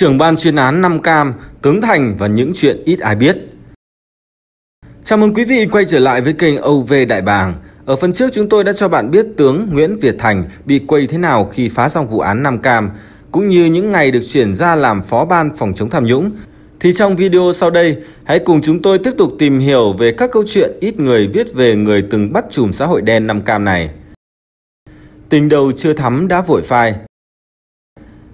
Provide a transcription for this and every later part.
trưởng ban chuyên án 5 cam, tướng Thành và những chuyện ít ai biết. Chào mừng quý vị quay trở lại với kênh OV Đại Bàng. Ở phần trước chúng tôi đã cho bạn biết tướng Nguyễn Việt Thành bị quay thế nào khi phá xong vụ án 5 cam, cũng như những ngày được chuyển ra làm phó ban phòng chống tham nhũng. Thì trong video sau đây, hãy cùng chúng tôi tiếp tục tìm hiểu về các câu chuyện ít người viết về người từng bắt chùm xã hội đen 5 cam này. Tình đầu chưa thắm đã vội phai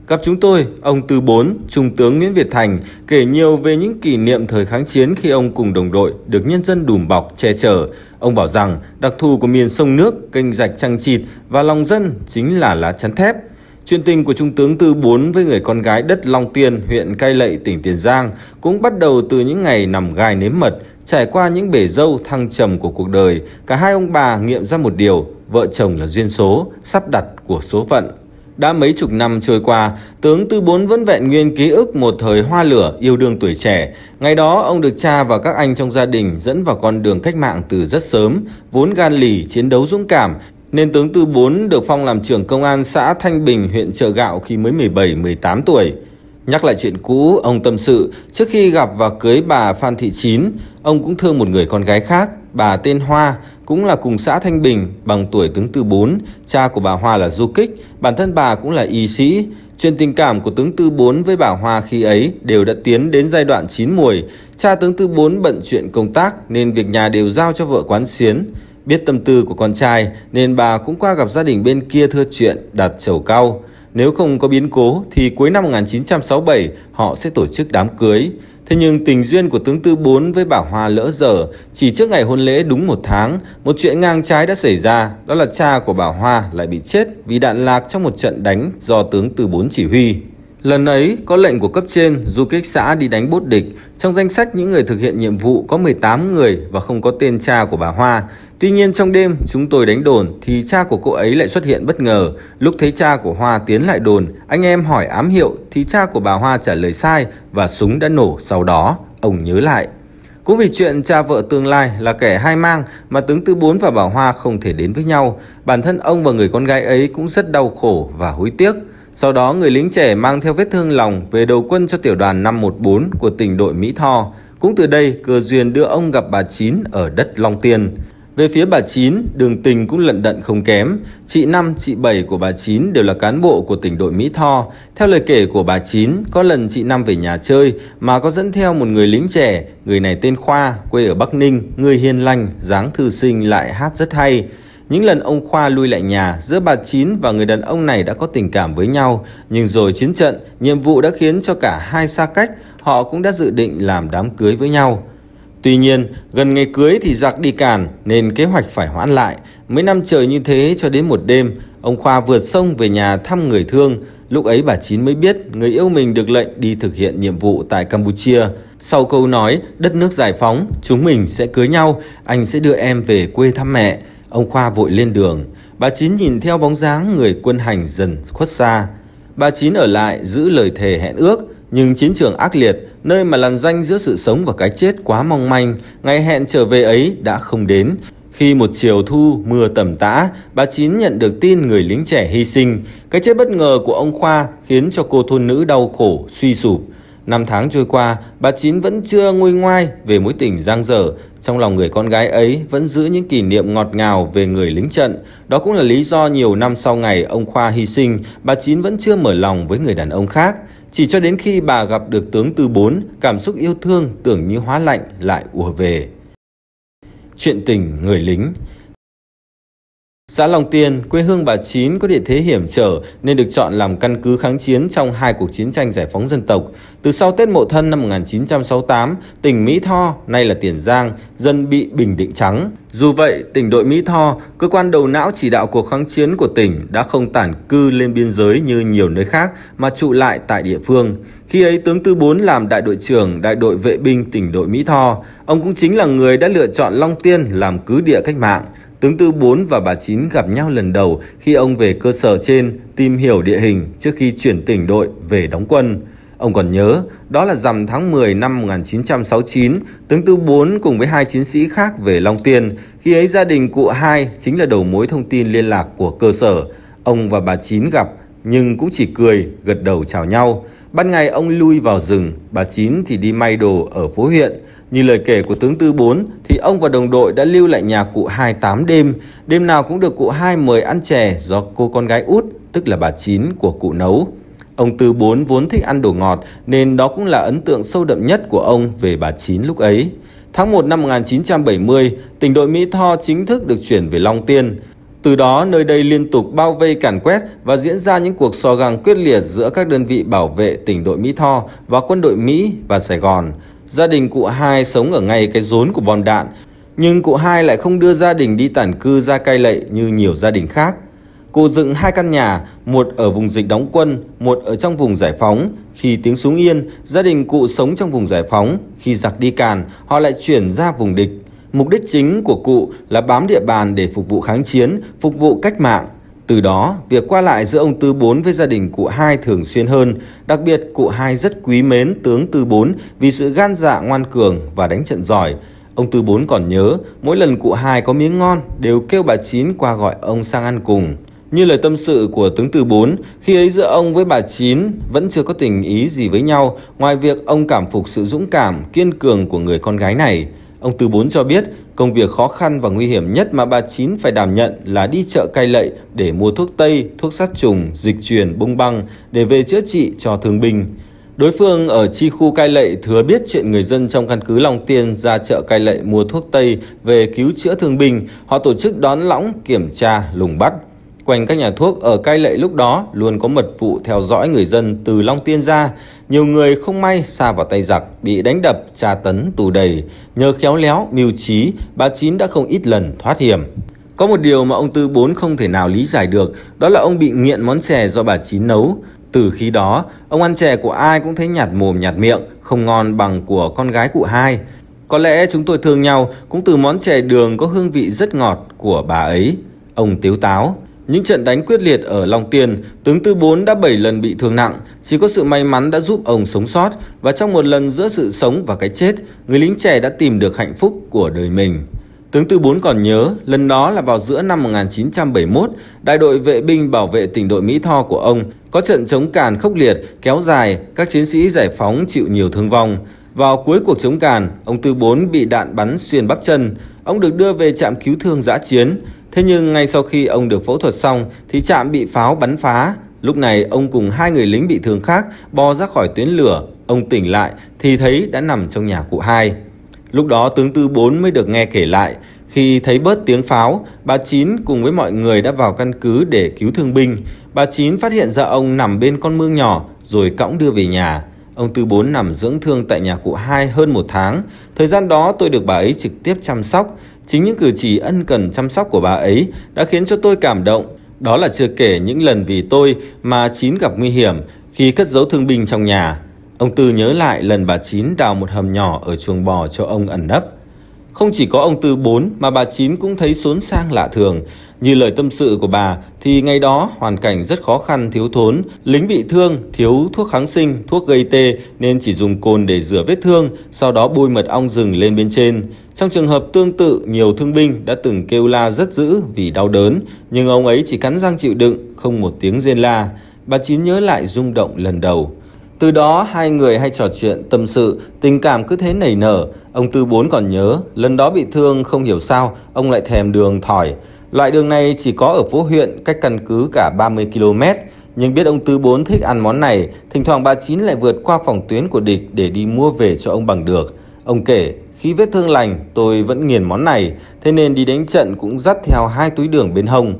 Gặp chúng tôi, ông Tư Bốn, Trung tướng Nguyễn Việt Thành kể nhiều về những kỷ niệm thời kháng chiến khi ông cùng đồng đội được nhân dân đùm bọc, che chở. Ông bảo rằng đặc thù của miền sông nước, kênh rạch trăng chịt và lòng dân chính là lá chắn thép. Chuyện tình của Trung tướng Tư Bốn với người con gái đất Long Tiên, huyện Cai Lậy, tỉnh Tiền Giang cũng bắt đầu từ những ngày nằm gai nếm mật, trải qua những bể dâu thăng trầm của cuộc đời. Cả hai ông bà nghiệm ra một điều, vợ chồng là duyên số, sắp đặt của số phận. Đã mấy chục năm trôi qua, tướng Tư Bốn vẫn vẹn nguyên ký ức một thời hoa lửa yêu đương tuổi trẻ. Ngày đó, ông được cha và các anh trong gia đình dẫn vào con đường cách mạng từ rất sớm, vốn gan lì, chiến đấu dũng cảm, nên tướng Tư Bốn được phong làm trưởng công an xã Thanh Bình, huyện Trợ Gạo khi mới 17-18 tuổi. Nhắc lại chuyện cũ, ông tâm sự, trước khi gặp và cưới bà Phan Thị Chín, ông cũng thương một người con gái khác, bà tên Hoa cũng là cùng xã Thanh Bình, bằng tuổi tướng Tư Bốn, cha của bà Hoa là Du Kích, bản thân bà cũng là y sĩ. Chuyện tình cảm của tướng Tư Bốn với bà Hoa khi ấy đều đã tiến đến giai đoạn chín mùi. Cha tướng Tư Bốn bận chuyện công tác nên việc nhà đều giao cho vợ quán xiến. Biết tâm tư của con trai nên bà cũng qua gặp gia đình bên kia thưa chuyện đặt chầu cao. Nếu không có biến cố thì cuối năm 1967 họ sẽ tổ chức đám cưới. Thế nhưng tình duyên của tướng Tư Bốn với Bảo Hòa lỡ dở chỉ trước ngày hôn lễ đúng một tháng, một chuyện ngang trái đã xảy ra, đó là cha của Bảo Hòa lại bị chết vì đạn lạc trong một trận đánh do tướng Tư Bốn chỉ huy. Lần ấy, có lệnh của cấp trên du kích xã đi đánh bốt địch. Trong danh sách những người thực hiện nhiệm vụ có 18 người và không có tên cha của bà Hoa. Tuy nhiên trong đêm, chúng tôi đánh đồn thì cha của cô ấy lại xuất hiện bất ngờ. Lúc thấy cha của Hoa tiến lại đồn, anh em hỏi ám hiệu thì cha của bà Hoa trả lời sai và súng đã nổ sau đó. Ông nhớ lại. Cũng vì chuyện cha vợ tương lai là kẻ hai mang mà tướng Tư Bốn và bà Hoa không thể đến với nhau, bản thân ông và người con gái ấy cũng rất đau khổ và hối tiếc. Sau đó người lính trẻ mang theo vết thương lòng về đầu quân cho tiểu đoàn 514 của tỉnh đội Mỹ Tho. Cũng từ đây, cơ duyên đưa ông gặp bà Chín ở đất Long Tiên. Về phía bà Chín, đường tình cũng lận đận không kém. Chị Năm, chị Bảy của bà Chín đều là cán bộ của tỉnh đội Mỹ Tho. Theo lời kể của bà Chín, có lần chị Năm về nhà chơi mà có dẫn theo một người lính trẻ, người này tên Khoa, quê ở Bắc Ninh, người hiền lành, dáng thư sinh lại hát rất hay. Những lần ông Khoa lui lại nhà, giữa bà Chín và người đàn ông này đã có tình cảm với nhau, nhưng rồi chiến trận, nhiệm vụ đã khiến cho cả hai xa cách, họ cũng đã dự định làm đám cưới với nhau. Tuy nhiên, gần ngày cưới thì giặc đi càn nên kế hoạch phải hoãn lại. Mấy năm trời như thế cho đến một đêm, ông Khoa vượt sông về nhà thăm người thương. Lúc ấy bà Chín mới biết người yêu mình được lệnh đi thực hiện nhiệm vụ tại Campuchia. Sau câu nói đất nước giải phóng, chúng mình sẽ cưới nhau, anh sẽ đưa em về quê thăm mẹ. Ông Khoa vội lên đường, bà Chín nhìn theo bóng dáng người quân hành dần khuất xa. Bà Chín ở lại giữ lời thề hẹn ước, nhưng chiến trường ác liệt, nơi mà làn danh giữa sự sống và cái chết quá mong manh, ngày hẹn trở về ấy đã không đến. Khi một chiều thu mưa tầm tã, bà Chín nhận được tin người lính trẻ hy sinh. Cái chết bất ngờ của ông Khoa khiến cho cô thôn nữ đau khổ, suy sụp. Năm tháng trôi qua, bà Chín vẫn chưa nguôi ngoai về mối tình giang dở. Trong lòng người con gái ấy vẫn giữ những kỷ niệm ngọt ngào về người lính trận. Đó cũng là lý do nhiều năm sau ngày ông Khoa hy sinh, bà Chín vẫn chưa mở lòng với người đàn ông khác. Chỉ cho đến khi bà gặp được tướng Tư Bốn, cảm xúc yêu thương tưởng như hóa lạnh lại ùa về. Chuyện tình người lính Xã Long Tiên, quê hương bà Chín có địa thế hiểm trở nên được chọn làm căn cứ kháng chiến trong hai cuộc chiến tranh giải phóng dân tộc. Từ sau Tết Mậu Thân năm 1968, tỉnh Mỹ Tho, nay là Tiền Giang, dân bị Bình Định Trắng. Dù vậy, tỉnh đội Mỹ Tho, cơ quan đầu não chỉ đạo cuộc kháng chiến của tỉnh đã không tản cư lên biên giới như nhiều nơi khác mà trụ lại tại địa phương. Khi ấy, tướng Tư Bốn làm đại đội trưởng đại đội vệ binh tỉnh đội Mỹ Tho. Ông cũng chính là người đã lựa chọn Long Tiên làm cứ địa cách mạng. Tướng Tư Bốn và bà Chín gặp nhau lần đầu khi ông về cơ sở trên tìm hiểu địa hình trước khi chuyển tỉnh đội về đóng quân. Ông còn nhớ, đó là rằm tháng 10 năm 1969, tướng Tư Bốn cùng với hai chiến sĩ khác về Long Tiên. Khi ấy gia đình cụ hai chính là đầu mối thông tin liên lạc của cơ sở. Ông và bà Chín gặp nhưng cũng chỉ cười, gật đầu chào nhau. Ban ngày ông lui vào rừng, bà Chín thì đi may đồ ở phố huyện. Như lời kể của tướng Tư Bốn thì ông và đồng đội đã lưu lại nhà cụ hai tám đêm. Đêm nào cũng được cụ hai mời ăn chè do cô con gái út, tức là bà Chín của cụ nấu. Ông Tư Bốn vốn thích ăn đồ ngọt nên đó cũng là ấn tượng sâu đậm nhất của ông về bà Chín lúc ấy. Tháng 1 năm 1970, tỉnh đội Mỹ Tho chính thức được chuyển về Long Tiên. Từ đó, nơi đây liên tục bao vây cản quét và diễn ra những cuộc so găng quyết liệt giữa các đơn vị bảo vệ tỉnh đội Mỹ Tho và quân đội Mỹ và Sài Gòn. Gia đình cụ hai sống ở ngay cái rốn của bom đạn, nhưng cụ hai lại không đưa gia đình đi tản cư ra cai lệ như nhiều gia đình khác. Cô dựng hai căn nhà, một ở vùng dịch đóng quân, một ở trong vùng giải phóng. Khi tiếng súng yên, gia đình cụ sống trong vùng giải phóng. Khi giặc đi càn, họ lại chuyển ra vùng địch. Mục đích chính của cụ là bám địa bàn để phục vụ kháng chiến, phục vụ cách mạng. Từ đó, việc qua lại giữa ông Tư Bốn với gia đình cụ Hai thường xuyên hơn. Đặc biệt, cụ Hai rất quý mến tướng Tư Bốn vì sự gan dạ ngoan cường và đánh trận giỏi. Ông Tư Bốn còn nhớ, mỗi lần cụ Hai có miếng ngon đều kêu bà Chín qua gọi ông sang ăn cùng. Như lời tâm sự của tướng Tư Bốn, khi ấy giữa ông với bà Chín vẫn chưa có tình ý gì với nhau ngoài việc ông cảm phục sự dũng cảm, kiên cường của người con gái này. Ông Tư Bốn cho biết, công việc khó khăn và nguy hiểm nhất mà bà Chín phải đảm nhận là đi chợ cai lậy để mua thuốc tây, thuốc sát trùng, dịch truyền, bung băng để về chữa trị cho thương binh. Đối phương ở chi khu cai lậy thừa biết chuyện người dân trong căn cứ Long Tiên ra chợ cai lậy mua thuốc Tây về cứu chữa thương binh. Họ tổ chức đón lõng, kiểm tra, lùng bắt. Quanh các nhà thuốc ở cai lệ lúc đó luôn có mật vụ theo dõi người dân từ Long Tiên ra. Nhiều người không may xa vào tay giặc, bị đánh đập, tra tấn, tù đầy. Nhờ khéo léo, mưu trí, bà Chín đã không ít lần thoát hiểm. Có một điều mà ông Tư Bốn không thể nào lý giải được, đó là ông bị nghiện món chè do bà Chín nấu. Từ khi đó, ông ăn chè của ai cũng thấy nhạt mồm nhạt miệng, không ngon bằng của con gái cụ hai. Có lẽ chúng tôi thương nhau cũng từ món chè đường có hương vị rất ngọt của bà ấy. Ông tiếu táo, những trận đánh quyết liệt ở Long Tiền, tướng Tư Bốn đã 7 lần bị thương nặng, chỉ có sự may mắn đã giúp ông sống sót và trong một lần giữa sự sống và cái chết, người lính trẻ đã tìm được hạnh phúc của đời mình. Tướng Tư Bốn còn nhớ, lần đó là vào giữa năm 1971, đại đội vệ binh bảo vệ tỉnh đội Mỹ Tho của ông có trận chống càn khốc liệt, kéo dài, các chiến sĩ giải phóng chịu nhiều thương vong. Vào cuối cuộc chống càn, ông Tư Bốn bị đạn bắn xuyên bắp chân. Ông được đưa về trạm cứu thương giã chiến. Thế nhưng ngay sau khi ông được phẫu thuật xong thì trạm bị pháo bắn phá. Lúc này ông cùng hai người lính bị thương khác bò ra khỏi tuyến lửa. Ông tỉnh lại thì thấy đã nằm trong nhà cụ hai. Lúc đó tướng tư 4 mới được nghe kể lại. Khi thấy bớt tiếng pháo, bà Chín cùng với mọi người đã vào căn cứ để cứu thương binh. Bà Chín phát hiện ra ông nằm bên con mương nhỏ rồi cõng đưa về nhà. Ông Tư Bốn nằm dưỡng thương tại nhà cụ hai hơn một tháng. Thời gian đó tôi được bà ấy trực tiếp chăm sóc. Chính những cử chỉ ân cần chăm sóc của bà ấy đã khiến cho tôi cảm động. Đó là chưa kể những lần vì tôi mà Chín gặp nguy hiểm khi cất giấu thương binh trong nhà. Ông Tư nhớ lại lần bà Chín đào một hầm nhỏ ở chuồng bò cho ông ẩn nấp. Không chỉ có ông Tư Bốn mà bà Chín cũng thấy xốn sang lạ thường. Như lời tâm sự của bà thì ngày đó hoàn cảnh rất khó khăn thiếu thốn, lính bị thương, thiếu thuốc kháng sinh, thuốc gây tê nên chỉ dùng cồn để rửa vết thương, sau đó bôi mật ong rừng lên bên trên. Trong trường hợp tương tự, nhiều thương binh đã từng kêu la rất dữ vì đau đớn, nhưng ông ấy chỉ cắn răng chịu đựng, không một tiếng rên la. Bà Chín nhớ lại rung động lần đầu. Từ đó hai người hay trò chuyện tâm sự, tình cảm cứ thế nảy nở. Ông Tư Bốn còn nhớ, lần đó bị thương không hiểu sao, ông lại thèm đường thỏi. Loại đường này chỉ có ở phố huyện, cách căn cứ cả 30 km. Nhưng biết ông Tư Bốn thích ăn món này, thỉnh thoảng bà Chín lại vượt qua phòng tuyến của địch để đi mua về cho ông bằng được. Ông kể, khi vết thương lành, tôi vẫn nghiền món này, thế nên đi đánh trận cũng dắt theo hai túi đường bên hông.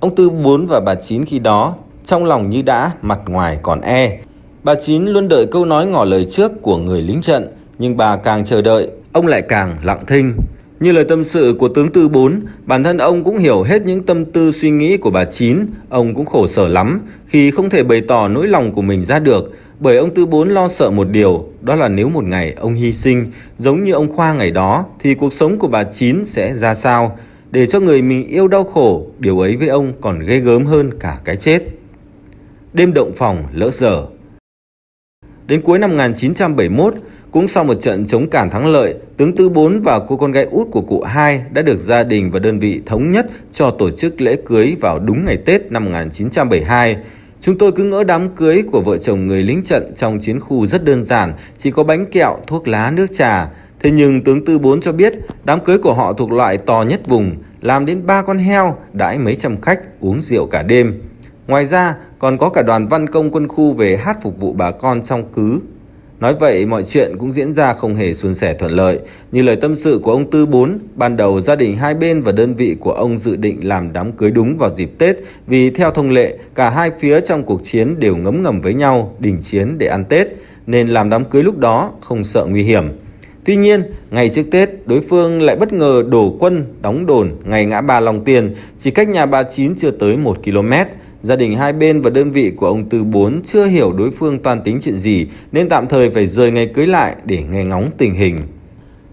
Ông Tư Bốn và bà Chín khi đó, trong lòng như đã, mặt ngoài còn e. Bà Chín luôn đợi câu nói ngỏ lời trước của người lính trận, nhưng bà càng chờ đợi, ông lại càng lặng thinh. Như lời tâm sự của tướng Tư Bốn, bản thân ông cũng hiểu hết những tâm tư suy nghĩ của bà Chín. Ông cũng khổ sở lắm khi không thể bày tỏ nỗi lòng của mình ra được, bởi ông Tư Bốn lo sợ một điều, đó là nếu một ngày ông hy sinh, giống như ông Khoa ngày đó, thì cuộc sống của bà Chín sẽ ra sao? Để cho người mình yêu đau khổ, điều ấy với ông còn ghê gớm hơn cả cái chết. Đêm động phòng lỡ dở Đến cuối năm 1971, cũng sau một trận chống cản thắng lợi, tướng Tư Bốn và cô con gái út của cụ Hai đã được gia đình và đơn vị thống nhất cho tổ chức lễ cưới vào đúng ngày Tết năm 1972. Chúng tôi cứ ngỡ đám cưới của vợ chồng người lính trận trong chiến khu rất đơn giản, chỉ có bánh kẹo, thuốc lá, nước trà. Thế nhưng tướng Tư Bốn cho biết đám cưới của họ thuộc loại to nhất vùng, làm đến ba con heo, đãi mấy trăm khách, uống rượu cả đêm. Ngoài ra, còn có cả đoàn văn công quân khu về hát phục vụ bà con trong cứ. Nói vậy, mọi chuyện cũng diễn ra không hề suôn sẻ thuận lợi. Như lời tâm sự của ông Tư Bốn, ban đầu gia đình hai bên và đơn vị của ông dự định làm đám cưới đúng vào dịp Tết vì theo thông lệ, cả hai phía trong cuộc chiến đều ngấm ngầm với nhau, đình chiến để ăn Tết, nên làm đám cưới lúc đó không sợ nguy hiểm. Tuy nhiên, ngày trước Tết, đối phương lại bất ngờ đổ quân đóng đồn ngày ngã ba Long Tiền, chỉ cách nhà bà Chín chưa tới 1 km. Gia đình hai bên và đơn vị của ông Tư Bốn chưa hiểu đối phương toàn tính chuyện gì nên tạm thời phải rời ngày cưới lại để nghe ngóng tình hình.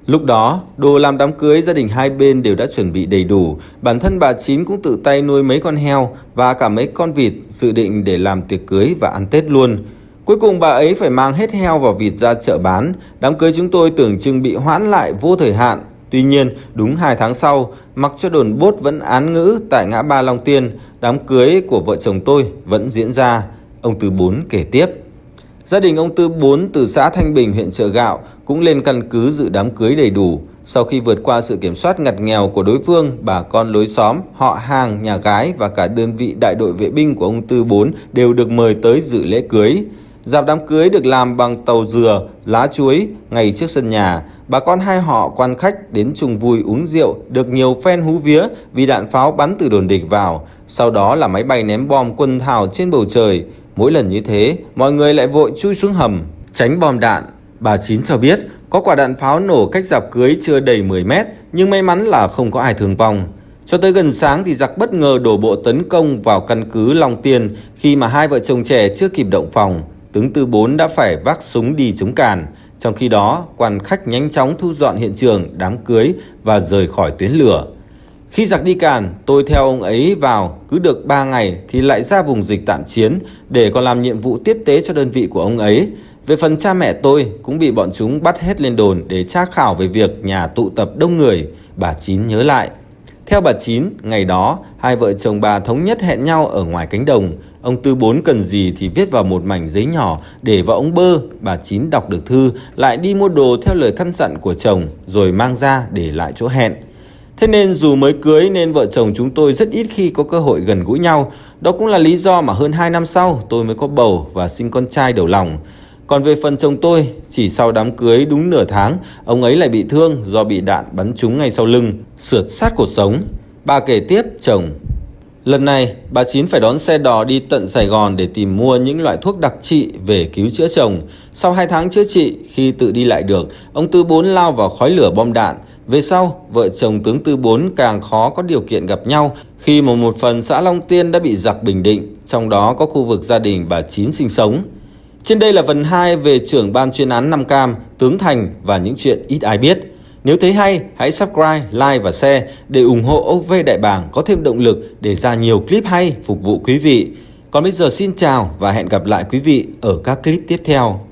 Lúc đó, đồ làm đám cưới gia đình hai bên đều đã chuẩn bị đầy đủ, bản thân bà Chín cũng tự tay nuôi mấy con heo và cả mấy con vịt dự định để làm tiệc cưới và ăn Tết luôn. Cuối cùng bà ấy phải mang hết heo và vịt ra chợ bán. Đám cưới chúng tôi tưởng chừng bị hoãn lại vô thời hạn. Tuy nhiên, đúng 2 tháng sau, mặc cho đồn bốt vẫn án ngữ tại ngã ba Long Tiên, đám cưới của vợ chồng tôi vẫn diễn ra. Ông Tư Bốn kể tiếp. Gia đình ông Tư Bốn từ xã Thanh Bình, huyện Trợ Gạo cũng lên căn cứ dự đám cưới đầy đủ. Sau khi vượt qua sự kiểm soát ngặt nghèo của đối phương, bà con lối xóm, họ hàng, nhà gái và cả đơn vị đại đội vệ binh của ông Tư Bốn đều được mời tới dự lễ cưới. Dạp đám cưới được làm bằng tàu dừa, lá chuối ngay trước sân nhà. Bà con hai họ quan khách đến chung vui uống rượu được nhiều phen hú vía vì đạn pháo bắn từ đồn địch vào. Sau đó là máy bay ném bom quân thảo trên bầu trời. Mỗi lần như thế, mọi người lại vội chui xuống hầm, tránh bom đạn. Bà Chín cho biết có quả đạn pháo nổ cách dạp cưới chưa đầy 10 mét nhưng may mắn là không có ai thương vong. Cho tới gần sáng thì giặc bất ngờ đổ bộ tấn công vào căn cứ Long Tiên khi mà hai vợ chồng trẻ chưa kịp động phòng tướng Tư Bốn đã phải vác súng đi chống càn. Trong khi đó, quan khách nhanh chóng thu dọn hiện trường, đám cưới và rời khỏi tuyến lửa. Khi giặc đi càn, tôi theo ông ấy vào, cứ được 3 ngày thì lại ra vùng dịch tạm chiến để còn làm nhiệm vụ tiếp tế cho đơn vị của ông ấy. Về phần cha mẹ tôi cũng bị bọn chúng bắt hết lên đồn để tra khảo về việc nhà tụ tập đông người, bà Chín nhớ lại. Theo bà Chín, ngày đó, hai vợ chồng bà thống nhất hẹn nhau ở ngoài cánh đồng. Ông Tư Bốn cần gì thì viết vào một mảnh giấy nhỏ để vào ống bơ. Bà Chín đọc được thư, lại đi mua đồ theo lời căn dặn của chồng, rồi mang ra để lại chỗ hẹn. Thế nên dù mới cưới nên vợ chồng chúng tôi rất ít khi có cơ hội gần gũi nhau. Đó cũng là lý do mà hơn 2 năm sau tôi mới có bầu và sinh con trai đầu lòng. Còn về phần chồng tôi, chỉ sau đám cưới đúng nửa tháng, ông ấy lại bị thương do bị đạn bắn trúng ngay sau lưng, sượt sát cuộc sống. Bà kể tiếp chồng. Lần này, bà Chín phải đón xe đò đi tận Sài Gòn để tìm mua những loại thuốc đặc trị về cứu chữa chồng. Sau 2 tháng chữa trị, khi tự đi lại được, ông Tư Bốn lao vào khói lửa bom đạn. Về sau, vợ chồng tướng Tư Bốn càng khó có điều kiện gặp nhau khi mà một phần xã Long Tiên đã bị giặc Bình Định, trong đó có khu vực gia đình bà Chín sinh sống. Trên đây là phần 2 về trưởng ban chuyên án Nam Cam, Tướng Thành và những chuyện ít ai biết. Nếu thấy hay, hãy subscribe, like và share để ủng hộ OV Đại Bảng có thêm động lực để ra nhiều clip hay phục vụ quý vị. Còn bây giờ xin chào và hẹn gặp lại quý vị ở các clip tiếp theo.